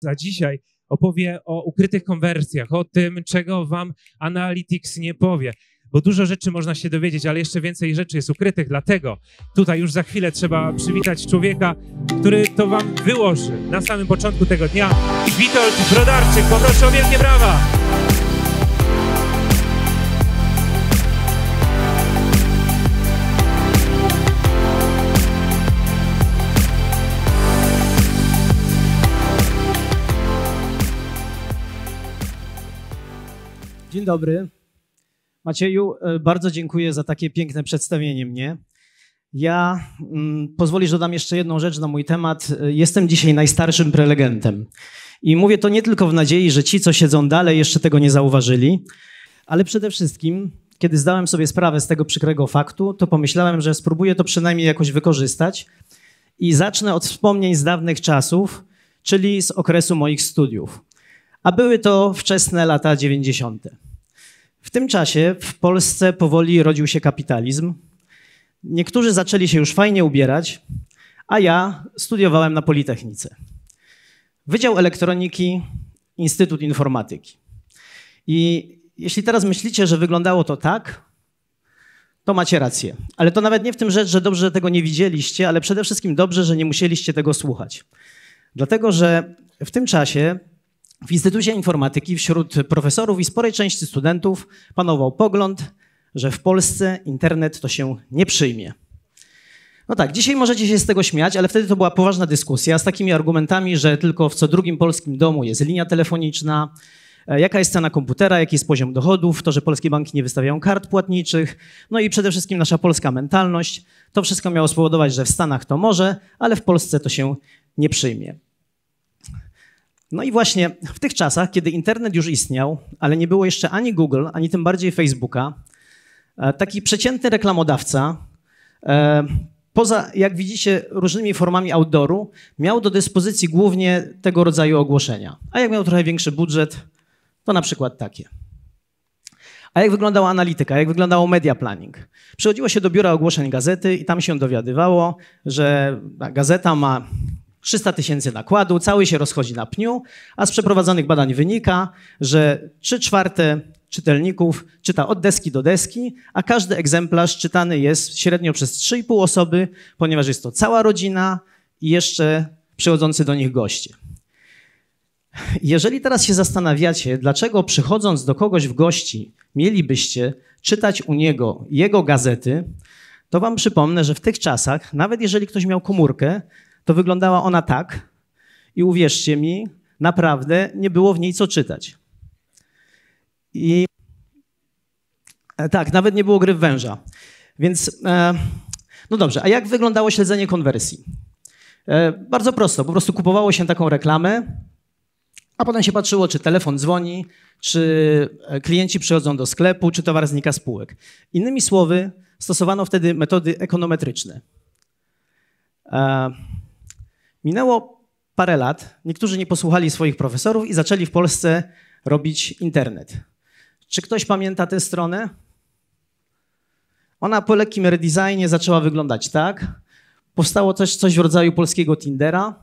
za dzisiaj opowie o ukrytych konwersjach, o tym, czego wam Analytics nie powie. Bo dużo rzeczy można się dowiedzieć, ale jeszcze więcej rzeczy jest ukrytych, dlatego tutaj już za chwilę trzeba przywitać człowieka, który to wam wyłoży na samym początku tego dnia. Witold Brodarczyk, poproszę o wielkie brawa! dobry. Macieju, e, bardzo dziękuję za takie piękne przedstawienie mnie. Ja mm, pozwolisz, dodam jeszcze jedną rzecz na mój temat. E, jestem dzisiaj najstarszym prelegentem. I mówię to nie tylko w nadziei, że ci, co siedzą dalej, jeszcze tego nie zauważyli, ale przede wszystkim, kiedy zdałem sobie sprawę z tego przykrego faktu, to pomyślałem, że spróbuję to przynajmniej jakoś wykorzystać i zacznę od wspomnień z dawnych czasów, czyli z okresu moich studiów. A były to wczesne lata 90. W tym czasie w Polsce powoli rodził się kapitalizm. Niektórzy zaczęli się już fajnie ubierać, a ja studiowałem na Politechnice. Wydział Elektroniki, Instytut Informatyki. I jeśli teraz myślicie, że wyglądało to tak, to macie rację. Ale to nawet nie w tym rzecz, że dobrze tego nie widzieliście, ale przede wszystkim dobrze, że nie musieliście tego słuchać. Dlatego, że w tym czasie w Instytucie Informatyki wśród profesorów i sporej części studentów panował pogląd, że w Polsce internet to się nie przyjmie. No tak, dzisiaj możecie się z tego śmiać, ale wtedy to była poważna dyskusja z takimi argumentami, że tylko w co drugim polskim domu jest linia telefoniczna, e, jaka jest cena komputera, jaki jest poziom dochodów, to, że polskie banki nie wystawiają kart płatniczych, no i przede wszystkim nasza polska mentalność. To wszystko miało spowodować, że w Stanach to może, ale w Polsce to się nie przyjmie. No i właśnie w tych czasach, kiedy internet już istniał, ale nie było jeszcze ani Google, ani tym bardziej Facebooka, e, taki przeciętny reklamodawca, e, poza, jak widzicie, różnymi formami outdooru, miał do dyspozycji głównie tego rodzaju ogłoszenia. A jak miał trochę większy budżet, to na przykład takie. A jak wyglądała analityka, jak wyglądało media planning? Przychodziło się do biura ogłoszeń gazety i tam się dowiadywało, że gazeta ma 300 tysięcy nakładu, cały się rozchodzi na pniu, a z przeprowadzonych badań wynika, że 3 czwarte czytelników czyta od deski do deski, a każdy egzemplarz czytany jest średnio przez 3,5 osoby, ponieważ jest to cała rodzina i jeszcze przychodzący do nich goście. Jeżeli teraz się zastanawiacie, dlaczego przychodząc do kogoś w gości mielibyście czytać u niego jego gazety, to wam przypomnę, że w tych czasach, nawet jeżeli ktoś miał komórkę, to wyglądała ona tak i uwierzcie mi, naprawdę nie było w niej co czytać. I e, tak, nawet nie było gry w węża. Więc e, no dobrze, a jak wyglądało śledzenie konwersji? E, bardzo prosto, po prostu kupowało się taką reklamę, a potem się patrzyło, czy telefon dzwoni, czy e, klienci przychodzą do sklepu, czy towar znika z półek. Innymi słowy, stosowano wtedy metody ekonometryczne. E, Minęło parę lat, niektórzy nie posłuchali swoich profesorów i zaczęli w Polsce robić internet. Czy ktoś pamięta tę stronę? Ona po lekkim redesignie zaczęła wyglądać tak. Powstało też coś w rodzaju polskiego Tindera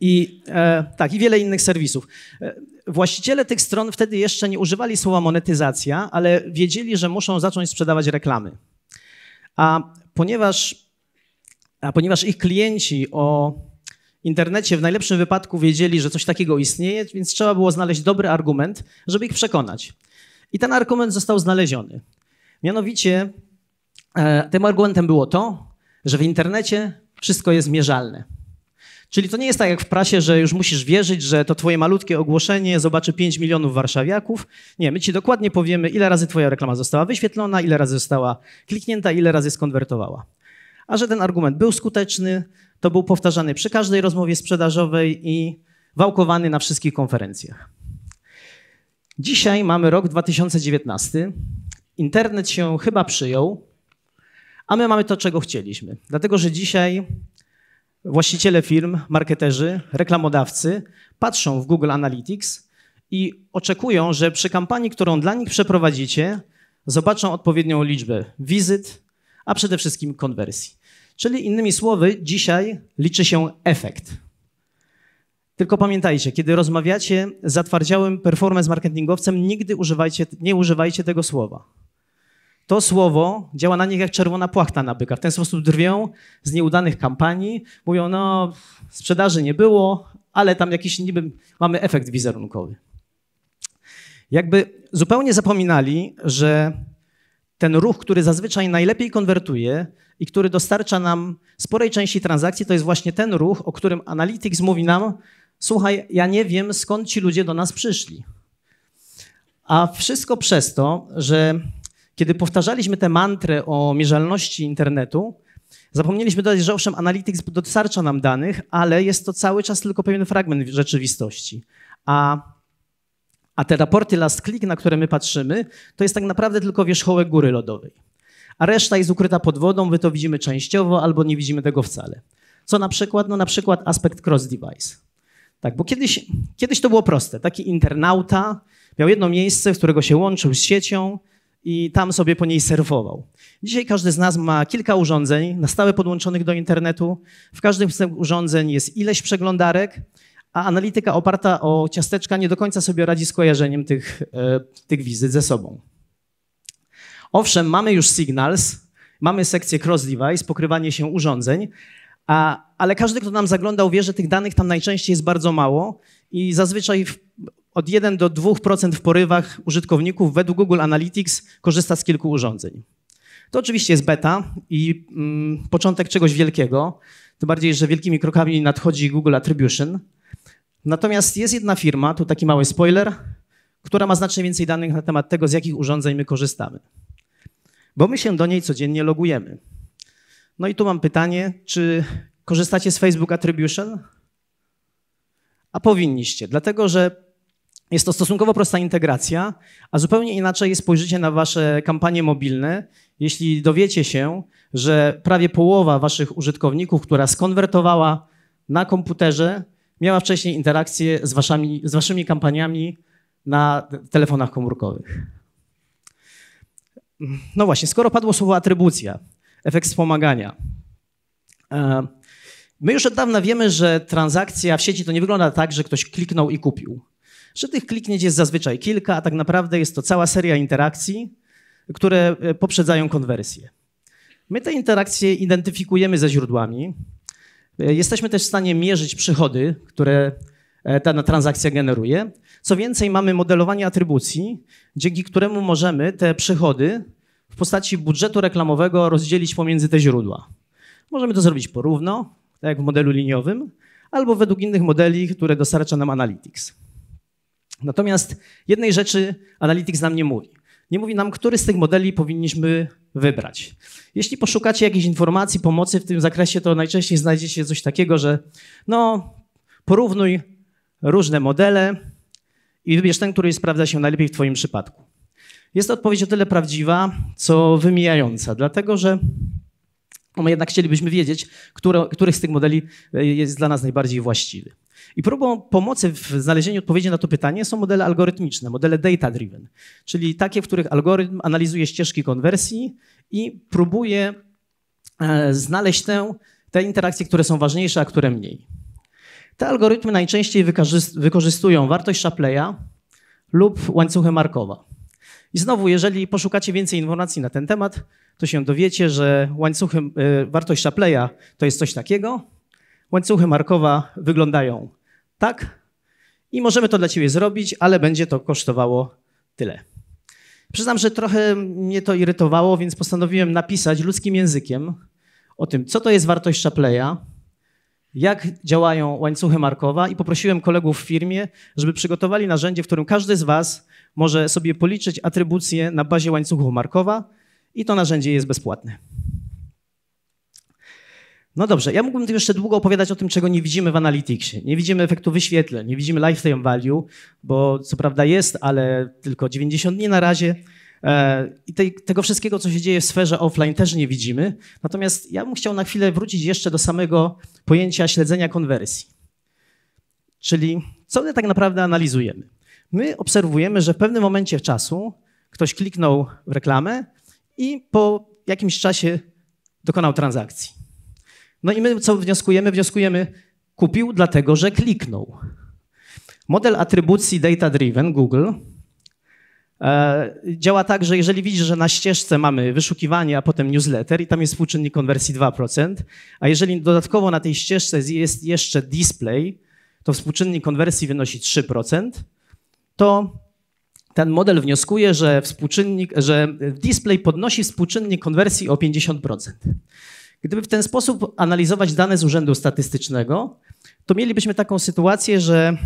i e, tak, i wiele innych serwisów. E, właściciele tych stron wtedy jeszcze nie używali słowa monetyzacja, ale wiedzieli, że muszą zacząć sprzedawać reklamy. A ponieważ, a ponieważ ich klienci o internecie w najlepszym wypadku wiedzieli, że coś takiego istnieje, więc trzeba było znaleźć dobry argument, żeby ich przekonać. I ten argument został znaleziony. Mianowicie e, tym argumentem było to, że w internecie wszystko jest mierzalne. Czyli to nie jest tak jak w prasie, że już musisz wierzyć, że to twoje malutkie ogłoszenie zobaczy 5 milionów warszawiaków. Nie, my ci dokładnie powiemy, ile razy twoja reklama została wyświetlona, ile razy została kliknięta, ile razy skonwertowała. A że ten argument był skuteczny, to był powtarzany przy każdej rozmowie sprzedażowej i wałkowany na wszystkich konferencjach. Dzisiaj mamy rok 2019. Internet się chyba przyjął, a my mamy to, czego chcieliśmy. Dlatego, że dzisiaj właściciele firm, marketerzy, reklamodawcy patrzą w Google Analytics i oczekują, że przy kampanii, którą dla nich przeprowadzicie, zobaczą odpowiednią liczbę wizyt, a przede wszystkim konwersji. Czyli innymi słowy, dzisiaj liczy się efekt. Tylko pamiętajcie, kiedy rozmawiacie z zatwardziałym performance marketingowcem, nigdy używajcie, nie używajcie tego słowa. To słowo działa na nich jak czerwona płachta na byka. W ten sposób drwią z nieudanych kampanii, mówią, no sprzedaży nie było, ale tam jakiś niby mamy efekt wizerunkowy. Jakby zupełnie zapominali, że ten ruch, który zazwyczaj najlepiej konwertuje i który dostarcza nam sporej części transakcji, to jest właśnie ten ruch, o którym Analytics mówi nam: Słuchaj, ja nie wiem skąd ci ludzie do nas przyszli. A wszystko przez to, że kiedy powtarzaliśmy tę mantrę o mierzalności internetu, zapomnieliśmy dodać, że owszem, Analytics dostarcza nam danych, ale jest to cały czas tylko pewien fragment rzeczywistości. A a te raporty last click, na które my patrzymy, to jest tak naprawdę tylko wierzchołek góry lodowej. A reszta jest ukryta pod wodą, my to widzimy częściowo albo nie widzimy tego wcale. Co na przykład? No na przykład aspekt cross-device. Tak, bo kiedyś, kiedyś to było proste. Taki internauta miał jedno miejsce, z którego się łączył z siecią i tam sobie po niej surfował. Dzisiaj każdy z nas ma kilka urządzeń na stałe podłączonych do internetu. W każdym z tych urządzeń jest ileś przeglądarek a analityka oparta o ciasteczka nie do końca sobie radzi z kojarzeniem tych, e, tych wizyt ze sobą. Owszem, mamy już signals, mamy sekcję cross-device, pokrywanie się urządzeń, a, ale każdy, kto nam zaglądał, wie, że tych danych tam najczęściej jest bardzo mało i zazwyczaj w, od 1 do 2% w porywach użytkowników według Google Analytics korzysta z kilku urządzeń. To oczywiście jest beta i mm, początek czegoś wielkiego, tym bardziej, że wielkimi krokami nadchodzi Google Attribution – Natomiast jest jedna firma, tu taki mały spoiler, która ma znacznie więcej danych na temat tego, z jakich urządzeń my korzystamy. Bo my się do niej codziennie logujemy. No i tu mam pytanie, czy korzystacie z Facebook Attribution? A powinniście, dlatego że jest to stosunkowo prosta integracja, a zupełnie inaczej spojrzycie na wasze kampanie mobilne, jeśli dowiecie się, że prawie połowa waszych użytkowników, która skonwertowała na komputerze, miała wcześniej interakcje z, waszami, z waszymi kampaniami na telefonach komórkowych. No właśnie, skoro padło słowo atrybucja, efekt wspomagania. E, my już od dawna wiemy, że transakcja w sieci to nie wygląda tak, że ktoś kliknął i kupił. Że tych kliknięć jest zazwyczaj kilka, a tak naprawdę jest to cała seria interakcji, które e, poprzedzają konwersję. My te interakcje identyfikujemy ze źródłami, E, jesteśmy też w stanie mierzyć przychody, które e, ta transakcja generuje. Co więcej, mamy modelowanie atrybucji, dzięki któremu możemy te przychody w postaci budżetu reklamowego rozdzielić pomiędzy te źródła. Możemy to zrobić porówno, tak jak w modelu liniowym, albo według innych modeli, które dostarcza nam Analytics. Natomiast jednej rzeczy Analytics nam nie mówi nie mówi nam, który z tych modeli powinniśmy wybrać. Jeśli poszukacie jakiejś informacji, pomocy w tym zakresie, to najczęściej znajdziecie coś takiego, że no, porównuj różne modele i wybierz ten, który sprawdza się najlepiej w Twoim przypadku. Jest to odpowiedź o tyle prawdziwa, co wymijająca, dlatego że my no, jednak chcielibyśmy wiedzieć, który, których z tych modeli e, jest dla nas najbardziej właściwy. I próbą pomocy w znalezieniu odpowiedzi na to pytanie są modele algorytmiczne, modele data-driven, czyli takie, w których algorytm analizuje ścieżki konwersji i próbuje e, znaleźć te, te interakcje, które są ważniejsze, a które mniej. Te algorytmy najczęściej wykorzystują wartość Shapleya lub łańcuchy Markowa. I znowu, jeżeli poszukacie więcej informacji na ten temat, to się dowiecie, że łańcuchy, e, wartość Shapleya to jest coś takiego. Łańcuchy Markowa wyglądają tak, i możemy to dla ciebie zrobić, ale będzie to kosztowało tyle. Przyznam, że trochę mnie to irytowało, więc postanowiłem napisać ludzkim językiem o tym, co to jest wartość Szapleja, jak działają łańcuchy Markowa i poprosiłem kolegów w firmie, żeby przygotowali narzędzie, w którym każdy z was może sobie policzyć atrybucje na bazie łańcuchów Markowa i to narzędzie jest bezpłatne. No dobrze, ja mógłbym jeszcze długo opowiadać o tym, czego nie widzimy w Analyticsie. Nie widzimy efektu wyświetleń, nie widzimy lifetime value, bo co prawda jest, ale tylko 90 dni na razie. E, I tego wszystkiego, co się dzieje w sferze offline, też nie widzimy. Natomiast ja bym chciał na chwilę wrócić jeszcze do samego pojęcia śledzenia konwersji. Czyli co my tak naprawdę analizujemy? My obserwujemy, że w pewnym momencie czasu ktoś kliknął w reklamę i po jakimś czasie dokonał transakcji. No i my co wnioskujemy? Wnioskujemy, kupił dlatego, że kliknął. Model atrybucji data driven Google e, działa tak, że jeżeli widzisz, że na ścieżce mamy wyszukiwanie, a potem newsletter i tam jest współczynnik konwersji 2%, a jeżeli dodatkowo na tej ścieżce jest jeszcze display, to współczynnik konwersji wynosi 3%, to ten model wnioskuje, że, współczynnik, że display podnosi współczynnik konwersji o 50%. Gdyby w ten sposób analizować dane z Urzędu Statystycznego, to mielibyśmy taką sytuację, że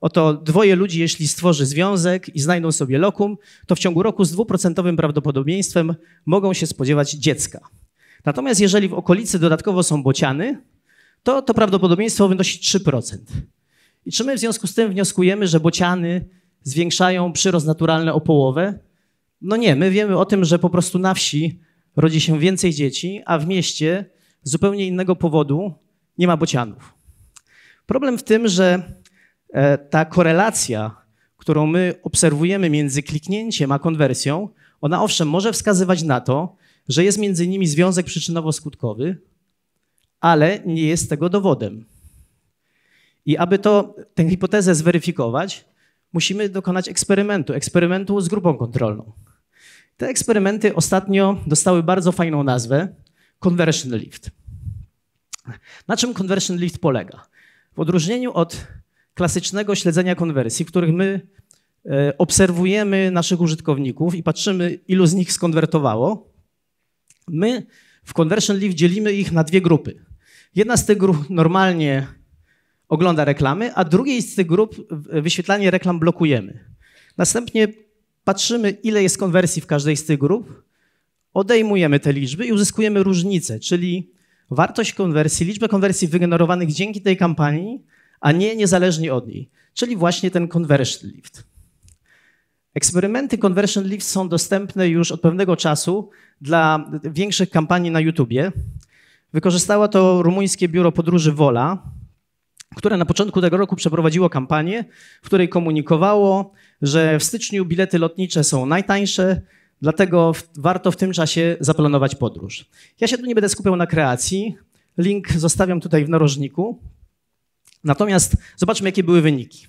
oto dwoje ludzi, jeśli stworzy związek i znajdą sobie lokum, to w ciągu roku z dwuprocentowym prawdopodobieństwem mogą się spodziewać dziecka. Natomiast jeżeli w okolicy dodatkowo są bociany, to to prawdopodobieństwo wynosi 3%. I czy my w związku z tym wnioskujemy, że bociany zwiększają przyrost naturalny o połowę? No nie, my wiemy o tym, że po prostu na wsi rodzi się więcej dzieci, a w mieście z zupełnie innego powodu nie ma bocianów. Problem w tym, że e, ta korelacja, którą my obserwujemy między kliknięciem a konwersją, ona owszem może wskazywać na to, że jest między nimi związek przyczynowo-skutkowy, ale nie jest tego dowodem. I aby to, tę hipotezę zweryfikować, musimy dokonać eksperymentu, eksperymentu z grupą kontrolną. Te eksperymenty ostatnio dostały bardzo fajną nazwę conversion lift. Na czym conversion lift polega? W odróżnieniu od klasycznego śledzenia konwersji, w których my e, obserwujemy naszych użytkowników i patrzymy, ilu z nich skonwertowało, my w Conversion lift dzielimy ich na dwie grupy. Jedna z tych grup normalnie ogląda reklamy, a drugiej z tych grup e, wyświetlanie reklam blokujemy. Następnie patrzymy, ile jest konwersji w każdej z tych grup, odejmujemy te liczby i uzyskujemy różnicę, czyli wartość konwersji, liczbę konwersji wygenerowanych dzięki tej kampanii, a nie niezależnie od niej, czyli właśnie ten conversion lift. Eksperymenty conversion lift są dostępne już od pewnego czasu dla większych kampanii na YouTubie. Wykorzystała to rumuńskie biuro podróży Wola, które na początku tego roku przeprowadziło kampanię, w której komunikowało, że w styczniu bilety lotnicze są najtańsze, dlatego warto w tym czasie zaplanować podróż. Ja się tu nie będę skupiał na kreacji. Link zostawiam tutaj w narożniku. Natomiast zobaczmy, jakie były wyniki.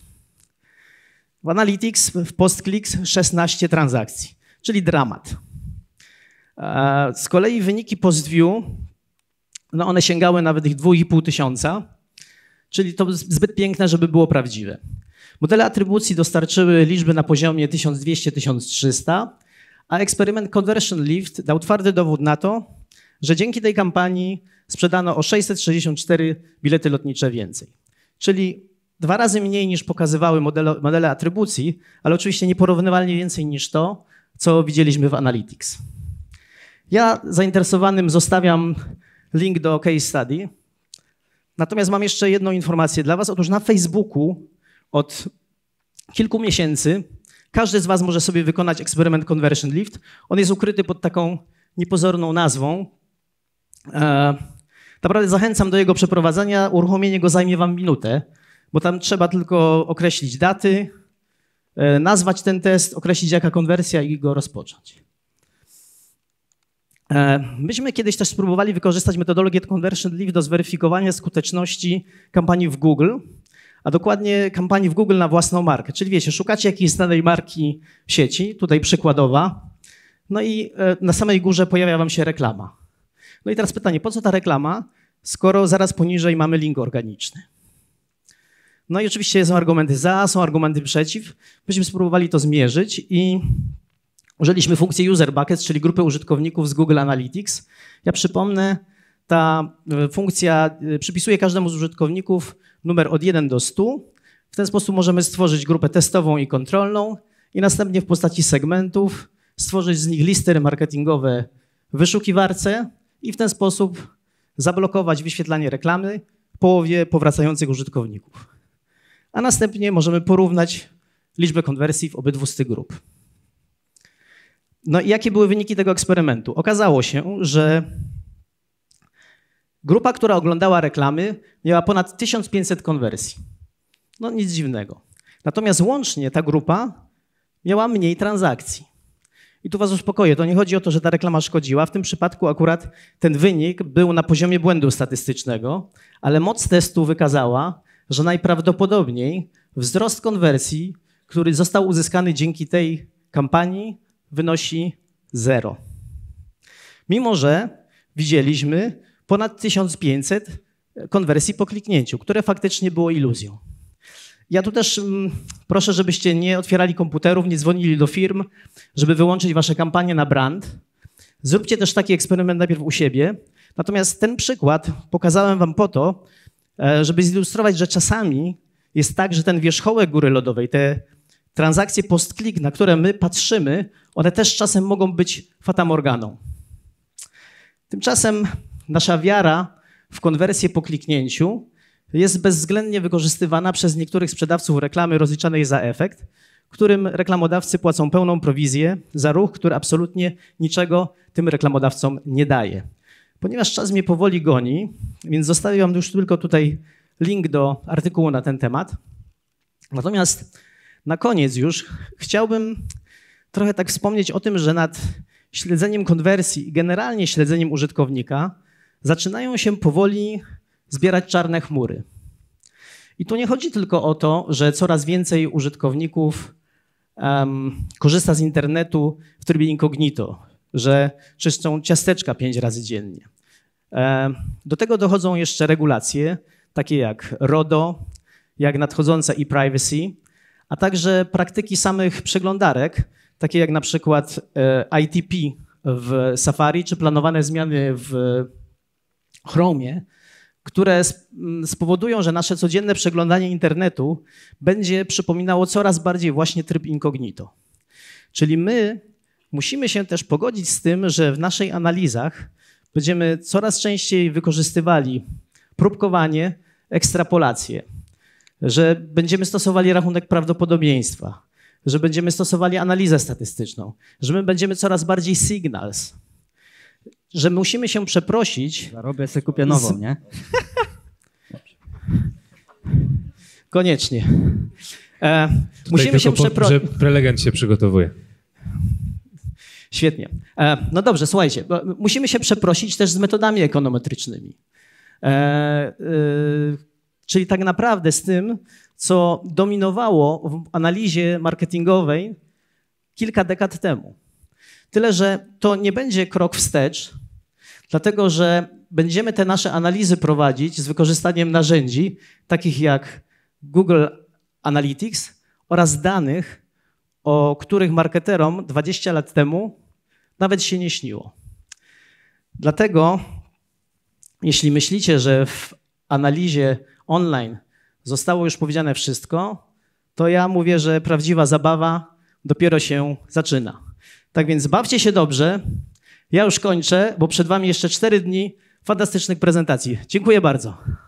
W Analytics w PostClicks 16 transakcji, czyli dramat. E, z kolei wyniki PostView, no one sięgały nawet ich 2,5 tysiąca czyli to zbyt piękne, żeby było prawdziwe. Modele atrybucji dostarczyły liczby na poziomie 1200-1300, a eksperyment Conversion Lift dał twardy dowód na to, że dzięki tej kampanii sprzedano o 664 bilety lotnicze więcej. Czyli dwa razy mniej niż pokazywały modele, modele atrybucji, ale oczywiście nieporównywalnie więcej niż to, co widzieliśmy w Analytics. Ja zainteresowanym zostawiam link do case study, Natomiast mam jeszcze jedną informację dla Was. Otóż na Facebooku od kilku miesięcy każdy z Was może sobie wykonać eksperyment Conversion Lift. On jest ukryty pod taką niepozorną nazwą. E, naprawdę zachęcam do jego przeprowadzenia. Uruchomienie go zajmie Wam minutę, bo tam trzeba tylko określić daty, e, nazwać ten test, określić jaka konwersja i go rozpocząć. Myśmy e, kiedyś też spróbowali wykorzystać metodologię Conversion Leave do zweryfikowania skuteczności kampanii w Google, a dokładnie kampanii w Google na własną markę. Czyli wiecie, szukacie jakiejś znanej marki w sieci, tutaj przykładowa, no i e, na samej górze pojawia wam się reklama. No i teraz pytanie, po co ta reklama, skoro zaraz poniżej mamy link organiczny? No i oczywiście są argumenty za, są argumenty przeciw. Myśmy spróbowali to zmierzyć i Użyliśmy funkcji user buckets, czyli grupy użytkowników z Google Analytics. Ja przypomnę, ta e, funkcja e, przypisuje każdemu z użytkowników numer od 1 do 100. W ten sposób możemy stworzyć grupę testową i kontrolną i następnie w postaci segmentów stworzyć z nich listy marketingowe w wyszukiwarce i w ten sposób zablokować wyświetlanie reklamy połowie powracających użytkowników. A następnie możemy porównać liczbę konwersji w obydwu z tych grup. No i jakie były wyniki tego eksperymentu? Okazało się, że grupa, która oglądała reklamy, miała ponad 1500 konwersji. No nic dziwnego. Natomiast łącznie ta grupa miała mniej transakcji. I tu was uspokoję, to nie chodzi o to, że ta reklama szkodziła. W tym przypadku akurat ten wynik był na poziomie błędu statystycznego, ale moc testu wykazała, że najprawdopodobniej wzrost konwersji, który został uzyskany dzięki tej kampanii, wynosi zero. Mimo, że widzieliśmy ponad 1500 e, konwersji po kliknięciu, które faktycznie było iluzją. Ja tu też mm, proszę, żebyście nie otwierali komputerów, nie dzwonili do firm, żeby wyłączyć wasze kampanie na brand. Zróbcie też taki eksperyment najpierw u siebie. Natomiast ten przykład pokazałem wam po to, e, żeby zilustrować, że czasami jest tak, że ten wierzchołek góry lodowej, te transakcje post-click, na które my patrzymy, one też czasem mogą być fatamorganą. Tymczasem nasza wiara w konwersję po kliknięciu jest bezwzględnie wykorzystywana przez niektórych sprzedawców reklamy rozliczanej za efekt, którym reklamodawcy płacą pełną prowizję za ruch, który absolutnie niczego tym reklamodawcom nie daje. Ponieważ czas mnie powoli goni, więc zostawiam już tylko tutaj link do artykułu na ten temat. Natomiast na koniec już chciałbym trochę tak wspomnieć o tym, że nad śledzeniem konwersji i generalnie śledzeniem użytkownika zaczynają się powoli zbierać czarne chmury. I tu nie chodzi tylko o to, że coraz więcej użytkowników um, korzysta z internetu w trybie incognito, że czyszczą ciasteczka pięć razy dziennie. E, do tego dochodzą jeszcze regulacje, takie jak RODO, jak nadchodząca e-privacy, a także praktyki samych przeglądarek, takie jak na przykład e, ITP w Safari czy planowane zmiany w Chromie, które mm, spowodują, że nasze codzienne przeglądanie internetu będzie przypominało coraz bardziej właśnie tryb incognito. Czyli my musimy się też pogodzić z tym, że w naszych analizach będziemy coraz częściej wykorzystywali próbkowanie, ekstrapolację że będziemy stosowali rachunek prawdopodobieństwa, że będziemy stosowali analizę statystyczną, że my będziemy coraz bardziej signals, że musimy się przeprosić. Zarobię sobie kupię nową, nie? Koniecznie. E, musimy się przeprosić. Prelegent się przygotowuje. Świetnie. E, no dobrze, słuchajcie, musimy się przeprosić też z metodami ekonometrycznymi. E, e Czyli tak naprawdę z tym, co dominowało w analizie marketingowej kilka dekad temu. Tyle, że to nie będzie krok wstecz, dlatego że będziemy te nasze analizy prowadzić z wykorzystaniem narzędzi takich jak Google Analytics oraz danych, o których marketerom 20 lat temu nawet się nie śniło. Dlatego, jeśli myślicie, że w analizie online zostało już powiedziane wszystko, to ja mówię, że prawdziwa zabawa dopiero się zaczyna. Tak więc bawcie się dobrze. Ja już kończę, bo przed Wami jeszcze cztery dni fantastycznych prezentacji. Dziękuję bardzo.